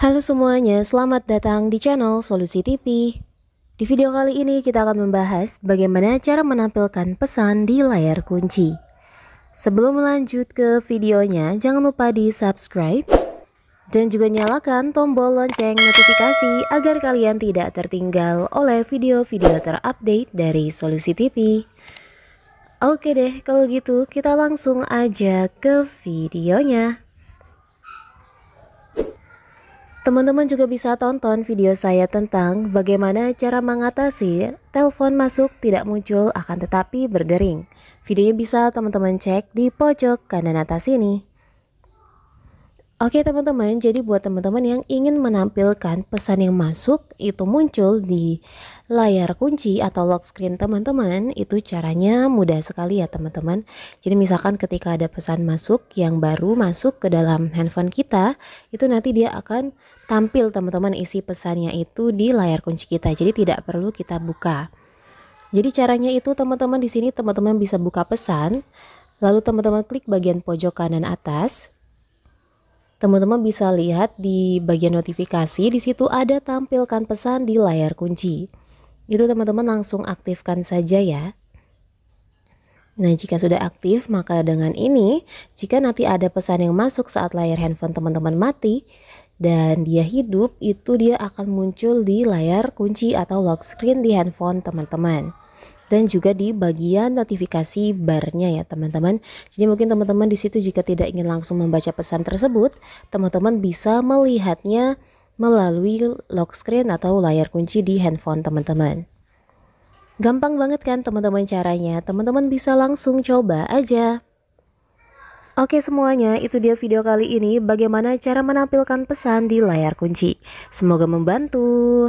Halo semuanya, selamat datang di channel Solusi TV. Di video kali ini kita akan membahas bagaimana cara menampilkan pesan di layar kunci. Sebelum lanjut ke videonya, jangan lupa di subscribe dan juga nyalakan tombol lonceng notifikasi agar kalian tidak tertinggal oleh video-video terupdate dari Solusi TV. Oke deh, kalau gitu kita langsung aja ke videonya. Teman-teman juga bisa tonton video saya tentang bagaimana cara mengatasi telepon masuk tidak muncul akan tetapi berdering. Videonya bisa teman-teman cek di pojok kanan atas ini. Oke teman-teman, jadi buat teman-teman yang ingin menampilkan pesan yang masuk itu muncul di layar kunci atau lock screen teman-teman, itu caranya mudah sekali ya teman-teman. Jadi misalkan ketika ada pesan masuk yang baru masuk ke dalam handphone kita, itu nanti dia akan tampil teman-teman isi pesannya itu di layar kunci kita. Jadi tidak perlu kita buka. Jadi caranya itu teman-teman di sini teman-teman bisa buka pesan, lalu teman-teman klik bagian pojok kanan atas teman-teman bisa lihat di bagian notifikasi di situ ada tampilkan pesan di layar kunci. Itu teman-teman langsung aktifkan saja ya. Nah, jika sudah aktif, maka dengan ini, jika nanti ada pesan yang masuk saat layar handphone teman-teman mati dan dia hidup, itu dia akan muncul di layar kunci atau lock screen di handphone teman-teman dan juga di bagian notifikasi barnya ya teman-teman. Jadi mungkin teman-teman di situ jika tidak ingin langsung membaca pesan tersebut, teman-teman bisa melihatnya melalui lock screen atau layar kunci di handphone teman-teman. Gampang banget kan teman-teman caranya, teman-teman bisa langsung coba aja. Oke semuanya, itu dia video kali ini bagaimana cara menampilkan pesan di layar kunci. Semoga membantu.